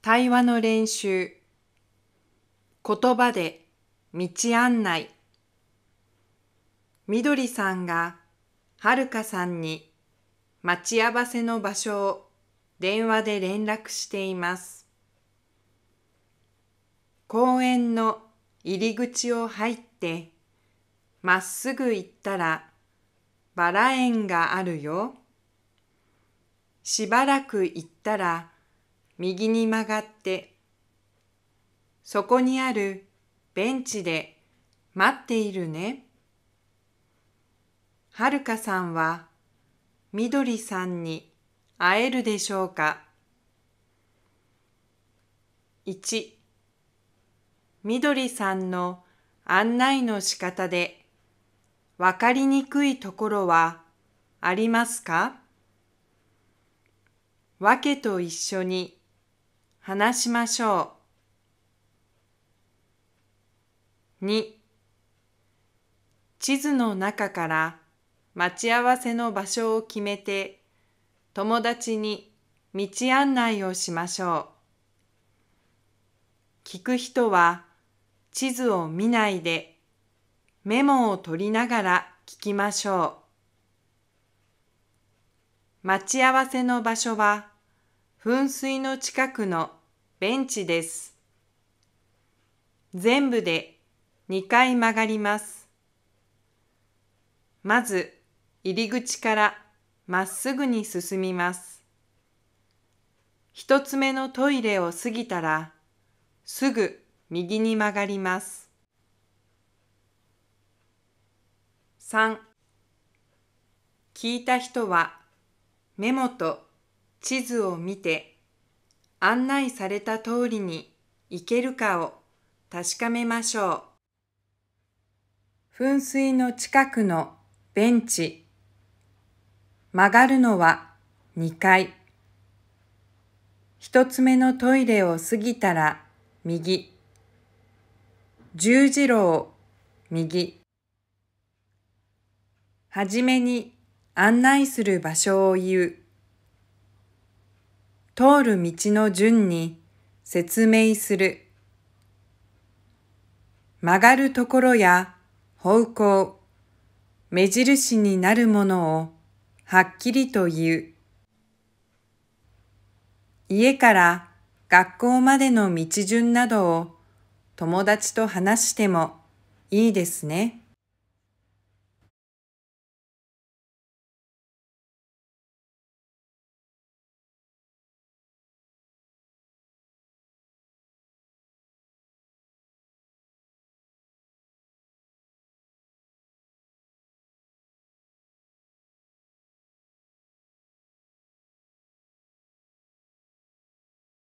対話の練習言葉で道案内みどりさんがはるかさんに待ち合わせの場所を電話で連絡しています公園の入り口を入ってまっすぐ行ったらバラ園があるよしばらく行ったら右に曲がって、そこにあるベンチで待っているね。はるかさんはみどりさんに会えるでしょうか。1みどりさんの案内の仕方でわかりにくいところはありますかわけと一緒に話しましょう。2地図の中から待ち合わせの場所を決めて友達に道案内をしましょう。聞く人は地図を見ないでメモを取りながら聞きましょう。待ち合わせの場所は噴水の近くのベンチです。全部で2回曲がります。まず入り口からまっすぐに進みます。一つ目のトイレを過ぎたらすぐ右に曲がります。3聞いた人はメモと地図を見て案内された通りに行けるかを確かめましょう。噴水の近くのベンチ。曲がるのは2階。一つ目のトイレを過ぎたら右。十字路を右。はじめに案内する場所を言う。通る道の順に説明する。曲がるところや方向、目印になるものをはっきりと言う。家から学校までの道順などを友達と話してもいいですね。